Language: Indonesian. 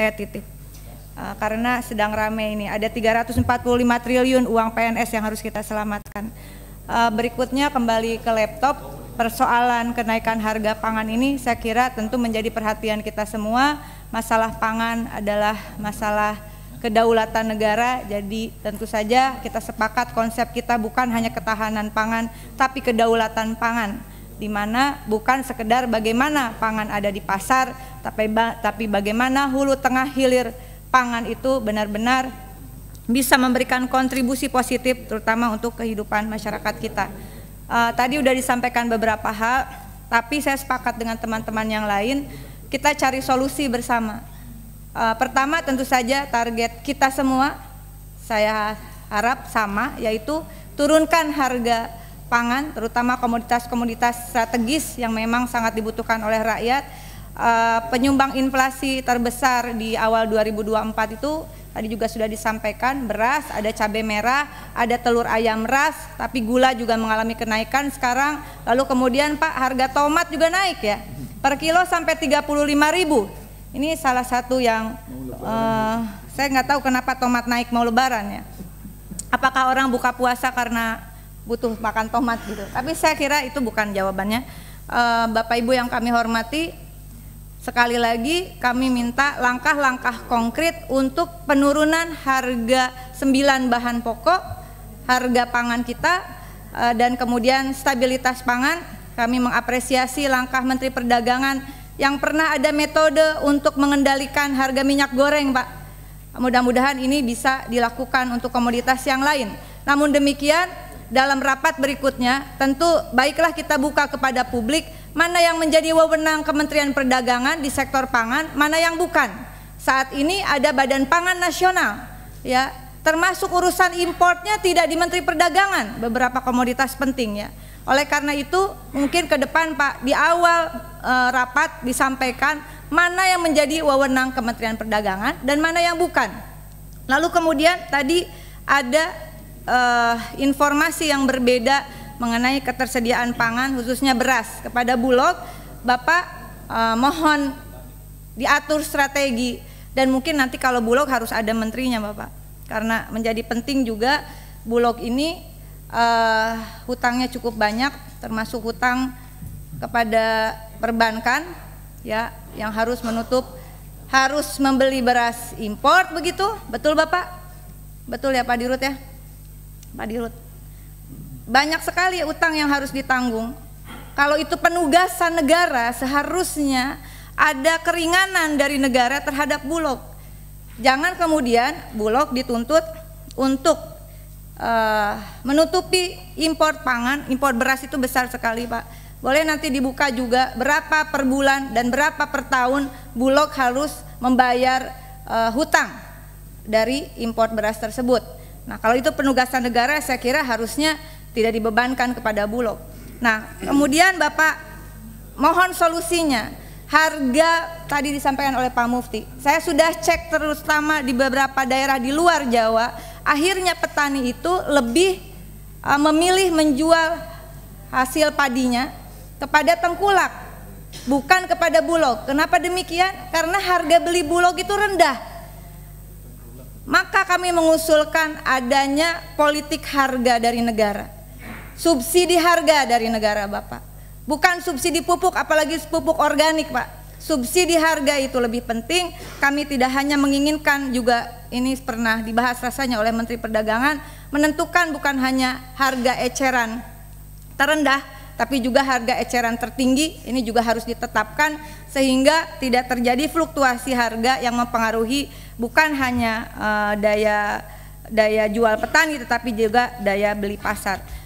saya titip eh, karena sedang ramai ini ada 345 triliun uang PNS yang harus kita selamatkan eh, berikutnya kembali ke laptop persoalan kenaikan harga pangan ini saya kira tentu menjadi perhatian kita semua masalah pangan adalah masalah kedaulatan negara jadi tentu saja kita sepakat konsep kita bukan hanya ketahanan pangan tapi kedaulatan pangan di mana bukan sekedar bagaimana pangan ada di pasar tapi, tapi bagaimana hulu tengah hilir pangan itu benar-benar bisa memberikan kontribusi positif terutama untuk kehidupan masyarakat kita. Uh, tadi sudah disampaikan beberapa hal, tapi saya sepakat dengan teman-teman yang lain, kita cari solusi bersama. Uh, pertama tentu saja target kita semua, saya harap sama, yaitu turunkan harga pangan, terutama komoditas-komoditas strategis yang memang sangat dibutuhkan oleh rakyat, Eh, penyumbang inflasi terbesar di awal 2024 itu tadi juga sudah disampaikan beras, ada cabai merah, ada telur ayam ras, tapi gula juga mengalami kenaikan sekarang. Lalu kemudian Pak harga tomat juga naik ya. Per kilo sampai 35.000. Ini salah satu yang uh, saya nggak tahu kenapa tomat naik mau lebaran ya. Apakah orang buka puasa karena butuh makan tomat gitu. Tapi saya kira itu bukan jawabannya. Uh, Bapak Ibu yang kami hormati, Sekali lagi kami minta langkah-langkah konkret untuk penurunan harga sembilan bahan pokok, harga pangan kita eh, dan kemudian stabilitas pangan. Kami mengapresiasi langkah Menteri Perdagangan yang pernah ada metode untuk mengendalikan harga minyak goreng, Pak. Mudah-mudahan ini bisa dilakukan untuk komoditas yang lain. Namun demikian, dalam rapat berikutnya tentu baiklah kita buka kepada publik mana yang menjadi wewenang Kementerian Perdagangan di sektor pangan, mana yang bukan. Saat ini ada Badan Pangan Nasional, ya, termasuk urusan importnya tidak di Menteri Perdagangan, beberapa komoditas penting ya. Oleh karena itu, mungkin ke depan Pak di awal e, rapat disampaikan mana yang menjadi wewenang Kementerian Perdagangan dan mana yang bukan. Lalu kemudian tadi ada e, informasi yang berbeda mengenai ketersediaan pangan khususnya beras kepada Bulog, Bapak eh, mohon diatur strategi dan mungkin nanti kalau Bulog harus ada menterinya Bapak. Karena menjadi penting juga Bulog ini eh, hutangnya cukup banyak termasuk hutang kepada perbankan ya yang harus menutup harus membeli beras impor begitu betul bapak betul ya pak dirut ya pak dirut banyak sekali utang yang harus ditanggung. Kalau itu penugasan negara seharusnya ada keringanan dari negara terhadap Bulog. Jangan kemudian Bulog dituntut untuk uh, menutupi impor pangan, impor beras itu besar sekali, Pak. Boleh nanti dibuka juga berapa per bulan dan berapa per tahun Bulog harus membayar uh, hutang dari impor beras tersebut. Nah, kalau itu penugasan negara saya kira harusnya tidak dibebankan kepada Bulog. Nah, kemudian Bapak mohon solusinya. Harga tadi disampaikan oleh Pak Mufti. Saya sudah cek terutama di beberapa daerah di luar Jawa, akhirnya petani itu lebih eh, memilih menjual hasil padinya kepada tengkulak, bukan kepada Bulog. Kenapa demikian? Karena harga beli Bulog itu rendah. Maka kami mengusulkan adanya politik harga dari negara subsidi harga dari negara Bapak. Bukan subsidi pupuk apalagi pupuk organik Pak. Subsidi harga itu lebih penting. Kami tidak hanya menginginkan juga ini pernah dibahas rasanya oleh Menteri Perdagangan menentukan bukan hanya harga eceran terendah tapi juga harga eceran tertinggi ini juga harus ditetapkan sehingga tidak terjadi fluktuasi harga yang mempengaruhi bukan hanya uh, daya daya jual petani tetapi juga daya beli pasar.